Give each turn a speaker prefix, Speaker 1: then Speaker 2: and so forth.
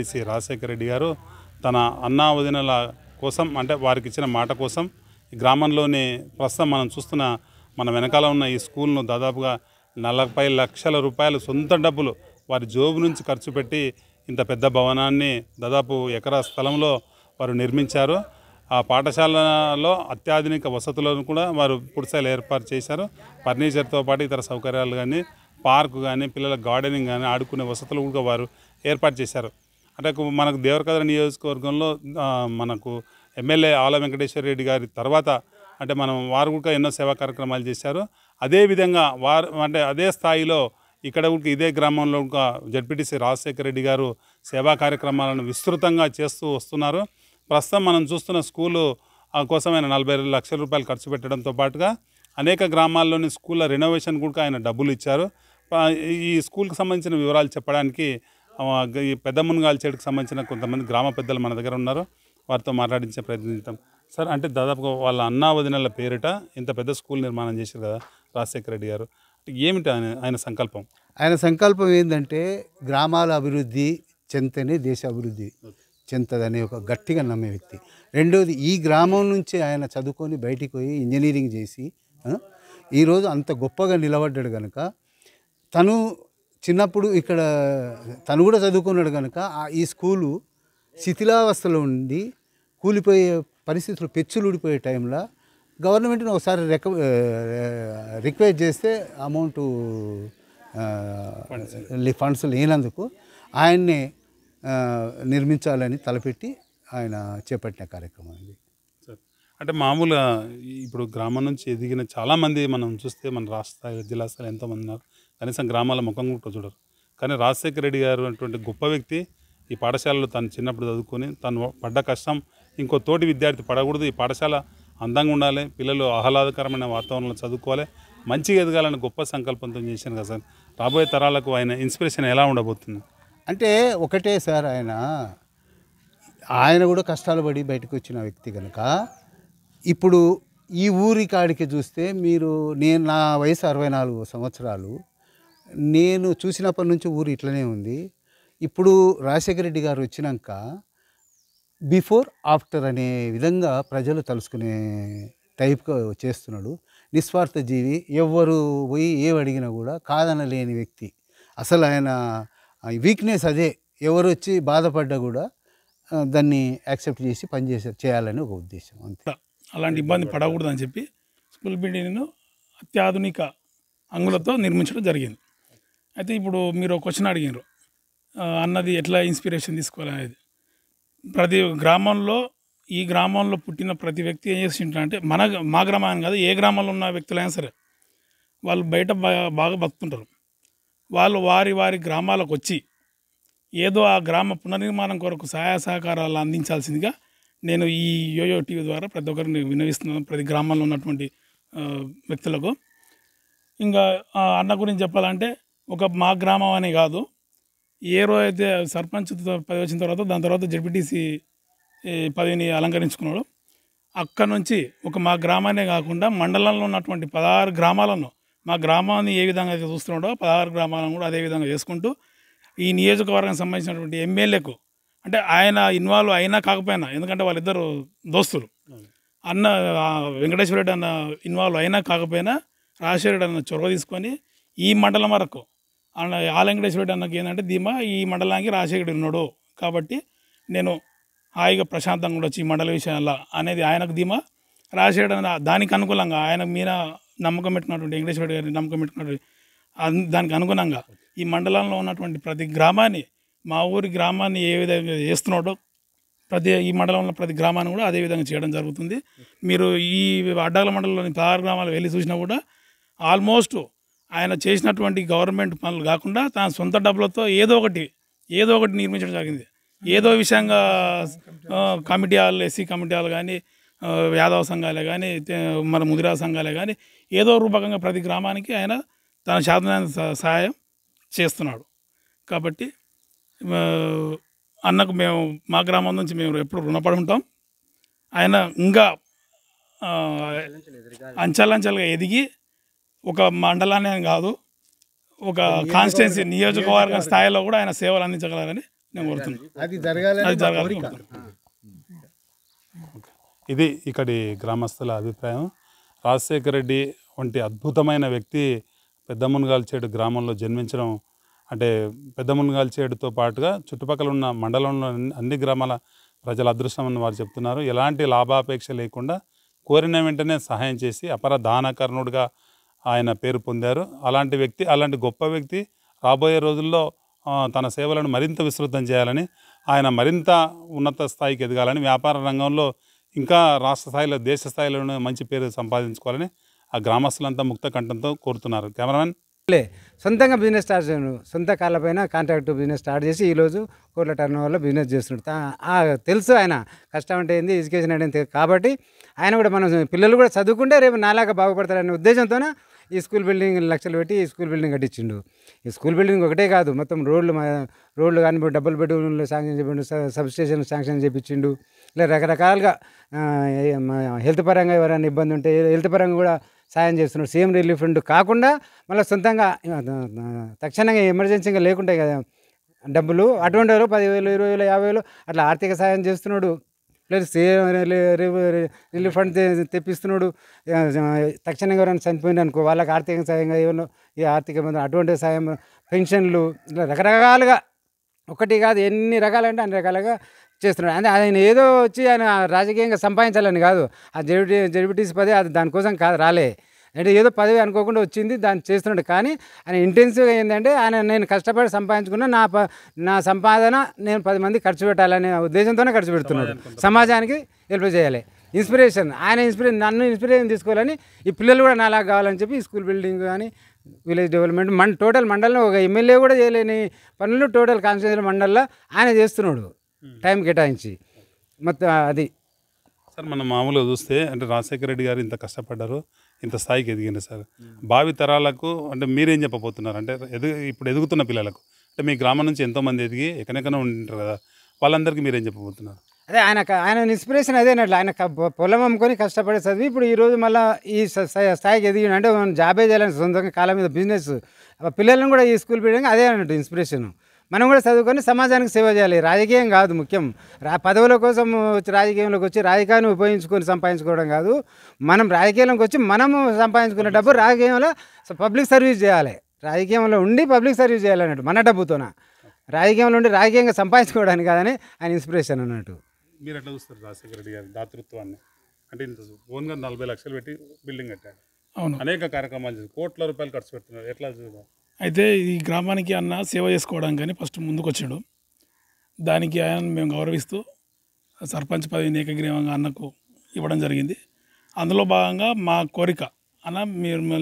Speaker 1: MPTC Rajasekhara Reddy గారు తన అన్నా వదినల కోసం అంటే వారికి ఇచ్చిన మాట కోసం గ్రామంలోని ప్రస్తుతం మనం చూస్తున్న మన వెనకాల ఉన్న ఈ స్కూల్ను దాదాపుగా నలభై లక్షల రూపాయలు సొంత డబ్బులు వారి జోబు నుంచి ఖర్చు పెట్టి ఇంత పెద్ద భవనాన్ని దాదాపు ఎకరా స్థలంలో వారు నిర్మించారు ఆ పాఠశాలలో అత్యాధునిక వసతులను కూడా వారు పుడిసెలు ఏర్పాటు చేశారు ఫర్నిచర్తో పాటు ఇతర సౌకర్యాలు కానీ పార్క్ కానీ పిల్లల గార్డెనింగ్ కానీ ఆడుకునే వసతులు కూడా వారు ఏర్పాటు చేశారు అంటే మనకు దేవరకద్ర నియోజకవర్గంలో మనకు ఎమ్మెల్యే ఆల వెంకటేశ్వర రెడ్డి గారి తర్వాత అంటే మనం వారు కూడా ఎన్నో సేవా కార్యక్రమాలు చేశారు అదేవిధంగా వారు అంటే అదే స్థాయిలో ఇక్కడ కూడా ఇదే గ్రామంలో కూడా జడ్పీటీసీ రాజశేఖర రెడ్డి గారు సేవా కార్యక్రమాలను విస్తృతంగా చేస్తూ వస్తున్నారు ప్రస్తుతం మనం చూస్తున్న స్కూలు కోసం ఆయన నలభై లక్షల రూపాయలు ఖర్చు పెట్టడంతో పాటుగా అనేక గ్రామాల్లోని స్కూళ్ళ రెనోవేషన్ కూడా ఆయన డబ్బులు ఇచ్చారు ఈ స్కూల్కి సంబంధించిన వివరాలు చెప్పడానికి ఈ పెద్ద మునగాల చెడుకు సంబంధించిన కొంతమంది గ్రామ పెద్దలు మన దగ్గర ఉన్నారు వారితో మాట్లాడించే ప్రయత్నిస్తాం సార్ అంటే దాదాపుగా వాళ్ళ అన్నా వదినల పేరిట ఇంత పెద్ద స్కూల్ నిర్మాణం చేశారు కదా రాజశేఖర రెడ్డి గారు ఏమిటి ఆయన ఆయన సంకల్పం
Speaker 2: ఆయన సంకల్పం ఏంటంటే గ్రామాల అభివృద్ధి చెంతనే దేశ అభివృద్ధి చెంతదనే ఒక గట్టిగా నమ్మే వ్యక్తి రెండోది ఈ గ్రామం నుంచి ఆయన చదువుకొని బయటికి పోయి ఇంజనీరింగ్ చేసి ఈరోజు అంత గొప్పగా నిలబడ్డాడు కనుక తను చిన్నప్పుడు ఇక్కడ తను కూడా చదువుకున్నాడు కనుక ఈ స్కూలు శిథిలావస్థలో ఉండి కూలిపోయే పరిస్థితులు పెచ్చులు ఊడిపోయే టైంలో గవర్నమెంట్ని ఒకసారి రిక రిక్వెస్ట్ చేస్తే అమౌంట్ ఫండ్స్ లేనందుకు ఆయన్ని నిర్మించాలని తలపెట్టి ఆయన చేపట్టిన కార్యక్రమం ఇది
Speaker 1: అంటే మామూలుగా ఇప్పుడు గ్రామం నుంచి ఎదిగిన చాలామంది మనం చూస్తే మన రాష్ట్ర స్థాయి జిల్లా స్థాయిలో ఎంతోమంది ఉన్నారు కనీసం గ్రామాల ముఖం కూడా చూడరు కానీ రాజశేఖర రెడ్డి గారు అటువంటి గొప్ప వ్యక్తి ఈ పాఠశాలలో తను చిన్నప్పుడు చదువుకొని తను పడ్డ కష్టం ఇంకో తోటి విద్యార్థి పడకూడదు ఈ పాఠశాల అందంగా ఉండాలి పిల్లలు ఆహ్లాదకరమైన వాతావరణంలో చదువుకోవాలి మంచిగా ఎదగాలని గొప్ప సంకల్పంతో చేశాను కదా సార్ రాబోయే తరాలకు ఆయన ఇన్స్పిరేషన్ ఎలా ఉండబోతుంది
Speaker 2: అంటే ఒకటే సార్ ఆయన ఆయన కూడా కష్టాలు పడి బయటకు వచ్చిన వ్యక్తి కనుక ఇప్పుడు ఈ ఊరి కాడికి చూస్తే మీరు నేను నా వయసు అరవై నాలుగు సంవత్సరాలు నేను చూసినప్పటి నుంచి ఊరు ఇట్లనే ఉంది ఇప్పుడు రాజశేఖర రెడ్డి గారు వచ్చినాక బిఫోర్ ఆఫ్టర్ అనే విధంగా ప్రజలు తలుసుకునే టైప్గా చేస్తున్నాడు నిస్వార్థ జీవి ఎవ్వరు పోయి ఏం అడిగినా కూడా కాదనలేని వ్యక్తి అసలు ఆయన వీక్నెస్ అదే ఎవరు వచ్చి బాధపడ్డా కూడా దాన్ని యాక్సెప్ట్
Speaker 3: చేసి పనిచేసే చేయాలని ఒక ఉద్దేశం అంతే అలాంటి ఇబ్బంది పడకూడదని చెప్పి స్కూల్ బిల్డింగ్ను అత్యాధునిక అంగులతో నిర్మించడం జరిగింది అయితే ఇప్పుడు మీరు క్వశ్చన్ అడిగినారు అన్నది ఎట్లా ఇన్స్పిరేషన్ తీసుకోవాలనేది ప్రతి గ్రామంలో ఈ గ్రామంలో పుట్టిన ప్రతి వ్యక్తి ఏం చేస్తుంటా అంటే మన మా గ్రామాన్ని కాదు ఏ గ్రామంలో ఉన్న వ్యక్తులైనా సరే వాళ్ళు బయట బాగా బతుకుంటారు వాళ్ళు వారి వారి గ్రామాలకు వచ్చి ఏదో ఆ గ్రామ పునర్నిర్మాణం కొరకు సహాయ సహకారాలు అందించాల్సిందిగా నేను ఈ యోయో టీవీ ద్వారా ప్రతి ఒక్కరిని వినవిస్తున్నాను ప్రతి గ్రామంలో ఉన్నటువంటి వ్యక్తులకు ఇంకా అన్న గురించి చెప్పాలంటే ఒక మా గ్రామం అనే కాదు ఏ రోజు అయితే సర్పంచ్ పదవి వచ్చిన తర్వాత దాని తర్వాత జడ్పీటీసీ పదవిని అలంకరించుకున్నాడు అక్కడ నుంచి ఒక మా గ్రామాన్నే కాకుండా మండలంలో ఉన్నటువంటి పదహారు గ్రామాలను మా గ్రామాన్ని ఏ విధంగా అయితే చూస్తున్నాడో పదహారు గ్రామాలను కూడా అదే విధంగా చేసుకుంటూ ఈ నియోజకవర్గానికి సంబంధించినటువంటి ఎమ్మెల్యేకు అంటే ఆయన ఇన్వాల్వ్ అయినా కాకపోయినా ఎందుకంటే వాళ్ళిద్దరు దోస్తులు అన్న వెంకటేశ్వర రెడ్డి అన్న ఇన్వాల్వ్ అయినా కాకపోయినా రాజశేఖర రెడ్డి అన్న చొరవ తీసుకొని
Speaker 1: ఈ మండలం వరకు
Speaker 3: అండ్ ఆలంకటేశ్వరుడు అన్నకి ఏంటంటే ధీమా ఈ మండలానికి రాజశేఖరుడు ఉన్నాడు కాబట్టి నేను హాయిగా ప్రశాంతంగా ఉండొచ్చు ఈ మండల విషయంలో అనేది ఆయనకు ధీమా
Speaker 1: రాజశేఖరుడు అనేది దానికి అనుకూలంగా
Speaker 3: ఆయన మీద నమ్మకం పెట్టుకున్నటువంటి వెంకటేశ్వరుడు గారిని నమ్మకం పెట్టుకున్నటువంటి దానికి అనుగుణంగా ఈ మండలంలో ఉన్నటువంటి ప్రతి గ్రామాన్ని మా ఊరి గ్రామాన్ని ఏ విధంగా చేస్తున్నాడో ప్రతి ఈ మండలంలో ప్రతి గ్రామాన్ని కూడా అదే విధంగా చేయడం జరుగుతుంది మీరు ఈ అడ్డాల మండలంలోని పదహారు గ్రామాలు వెళ్ళి చూసినా కూడా ఆల్మోస్ట్ ఆయన చేసినటువంటి గవర్నమెంట్ పనులు కాకుండా తన సొంత డబ్బులతో ఏదో ఒకటి ఏదో ఒకటి నిర్మించడం జరిగింది ఏదో విషయంగా కమిటీ వాళ్ళు ఎస్సీ కమిటీ వాళ్ళు కానీ యాదవ సంఘాలే కానీ మన ముదిరా సంఘాలే కానీ ఏదో రూపకంగా ప్రతి గ్రామానికి ఆయన తన శాతం సహాయం చేస్తున్నాడు కాబట్టి అన్నకు మేము మా గ్రామం నుంచి మేము ఎప్పుడు రుణపడి ఉంటాం ఆయన ఇంకా అంచెలంచెలుగా ఎదిగి ఒక మండలాన్ని కాదు ఒక కాన్స్టిట్యున్సీ నియోజకవర్గ స్థాయిలో కూడా ఆయన సేవలు అందించగలరని నేను కోరుతున్నాను అది జరగాలి
Speaker 1: ఇది ఇక్కడి గ్రామస్తుల అభిప్రాయం రాజశేఖర రెడ్డి వంటి అద్భుతమైన వ్యక్తి పెద్దమునగాల్చేడు గ్రామంలో జన్మించడం అంటే పెద్దమునగాల్చేడుతో పాటుగా చుట్టుపక్కల ఉన్న మండలంలో అన్ని గ్రామాల ప్రజల అదృష్టమని వారు చెప్తున్నారు ఎలాంటి లాభాపేక్ష లేకుండా కోరిన వెంటనే సహాయం చేసి అపర దానకర్ణుడిగా ఆయన పేరు పొందారు అలాంటి వ్యక్తి అలాంటి గొప్ప వ్యక్తి రాబోయే రోజుల్లో తన సేవలను మరింత విస్తృతం చేయాలని ఆయన మరింత ఉన్నత స్థాయికి ఎదగాలని వ్యాపార రంగంలో ఇంకా రాష్ట్ర స్థాయిలో దేశ స్థాయిలోనే మంచి పేరు సంపాదించుకోవాలని ఆ గ్రామస్తులంతా ముక్త కంఠంతో కోరుతున్నారు కెమెరామెన్
Speaker 4: లే సొంతంగా బిజినెస్ స్టార్ట్ చేయను సొంత కాళ్ళపైన కాంట్రాక్ట్ బిజినెస్ స్టార్ట్ చేసి ఈరోజు కోట్ల టర్న్ ఓవర్లో బిజినెస్ చేస్తున్నాడు తెలుసు ఆయన కష్టం అంటే ఏంది ఎడ్యుకేషన్ అంటే కాబట్టి ఆయన కూడా మనం పిల్లలు కూడా చదువుకుంటే రేపు నాలాగా బాగుపడతారనే ఉద్దేశంతోనే ఈ స్కూల్ బిల్డింగ్ లక్షలు పెట్టి ఈ స్కూల్ బిల్డింగ్ కట్టించిండు ఈ స్కూల్ బిల్డింగ్ ఒకటే కాదు మొత్తం రోడ్లు రోడ్లు కానీ డబుల్ బెడ్రూమ్లు శాంక్షన్ చేపిండు సబ్ స్టేషన్ శాంక్షన్ చేయించిండు ఇలా రకరకాలుగా హెల్త్ పరంగా ఎవరైనా ఇబ్బంది ఉంటే హెల్త్ పరంగా కూడా సాయం చేస్తున్నాడు సీఎం రిలీఫ్ ఫండ్ కాకుండా మళ్ళీ సొంతంగా తక్షణంగా ఎమర్జెన్సీగా లేకుంటాయి కదా డబ్బులు అటువంటి వాళ్ళు పదివేలు ఇరవై వేలు యాభై వేలు అట్లా ఆర్థిక సాయం చేస్తున్నాడు లేదు సీఎం రిలీఫ్ ఫండ్ తెప్పిస్తున్నాడు తక్షణంగా ఎవరైనా చనిపోయింది అనుకో వాళ్ళకి ఆర్థిక సాయంగా ఏమన్నా ఈ ఆర్థిక అటువంటి సాయం పెన్షన్లు ఇలా రకరకాలుగా ఒకటి కాదు ఎన్ని రకాలంటే అన్ని రకాలుగా చేస్తున్నాడు అంటే ఆయన ఏదో వచ్చి ఆయన రాజకీయంగా సంపాదించాలని కాదు ఆ జెడ్బీ జెడ్బిటీసీ పదవి అది దానికోసం కాదు రాలే అంటే ఏదో పదవి అనుకోకుండా వచ్చింది దాన్ని చేస్తున్నాడు కానీ ఆయన ఇంటెన్సివ్గా ఏంటంటే ఆయన నేను కష్టపడి సంపాదించుకున్న నా నా సంపాదన నేను పది మంది ఖర్చు పెట్టాలనే ఉద్దేశంతోనే ఖర్చు పెడుతున్నాడు సమాజానికి హెల్ప్ చేయాలి ఇన్స్పిరేషన్ ఆయన ఇన్స్పిరేషన్ నన్ను ఇన్స్పిరేషన్ తీసుకోవాలని ఈ పిల్లలు కూడా నాలాగా కావాలని చెప్పి స్కూల్ బిల్డింగ్ కానీ విలేజ్ డెవలప్మెంట్ మన టోటల్ మండలంలో ఒక ఎమ్మెల్యే కూడా చేయలేని పనులు టోటల్ కాన్స్టిట్యూన్సీ మండల్లో ఆయన చేస్తున్నాడు టైం కేటాయించి మొత్తం
Speaker 1: అది సార్ మనం మామూలుగా చూస్తే అంటే రాజశేఖర రెడ్డి గారు ఇంత కష్టపడ్డారు ఇంత స్థాయికి ఎదిగింది సార్ భావి తరాలకు అంటే మీరేం చెప్పబోతున్నారు అంటే ఎదు ఇప్పుడు ఎదుగుతున్న పిల్లలకు అంటే మీ గ్రామం నుంచి ఎంతోమంది ఎదిగి ఎక్కడెక్కడ ఉంటారు కదా వాళ్ళందరికీ మీరేం చెప్పబోతున్నారు
Speaker 4: అదే ఆయన ఆయన ఇన్స్పిరేషన్ అదే అదేనట్లు ఆయన పొలం అమ్ముకొని కష్టపడే చదివి ఇప్పుడు ఈరోజు మళ్ళీ ఈ స్థాయికి ఎదిగిన అంటే మనం జాబే చేయాలని సొంతంగా కాలం మీద బిజినెస్ పిల్లలను కూడా ఈ స్కూల్ పెట్టడానికి అదే అన్నట్టు ఇన్స్పిరేషన్ మనం కూడా చదువుకొని సమాజానికి సేవ చేయాలి రాజకీయం కాదు ముఖ్యం రా పదవుల కోసం వచ్చి రాజకీయంలోకి వచ్చి రాజకీయాన్ని ఉపయోగించుకొని సంపాదించుకోవడం కాదు మనం రాజకీయంలోకి వచ్చి మనము సంపాదించుకున్న డబ్బు రాజకీయంలో పబ్లిక్ సర్వీస్ చేయాలి రాజకీయంలో ఉండి పబ్లిక్ సర్వీస్ చేయాలన్నట్టు మన డబ్బుతోన రాజకీయంలో ఉండి రాజకీయంగా సంపాదించుకోవడానికి కాదని ఆయన ఇన్స్పిరేషన్ అన్నట్టు
Speaker 1: మీరు ఎట్లా చూస్తారు రాజశేఖర రెడ్డి గారి దాతృత్వాన్ని అంటే ఇంత ఓన్గా నలభై లక్షలు పెట్టి బిల్డింగ్ కట్టాడు అవును అనేక కార్యక్రమాలు కోట్ల రూపాయలు ఖర్చు పెడుతున్నారు ఎట్లా చూద్దాం
Speaker 3: అయితే ఈ గ్రామానికి అన్న సేవ చేసుకోవడానికి కానీ ఫస్ట్ ముందుకు వచ్చాడు దానికి ఆయన మేము గౌరవిస్తూ సర్పంచ్ పదవిని ఏకగ్రీవంగా అన్నకు ఇవ్వడం జరిగింది అందులో భాగంగా మా కోరిక అన్న మీరు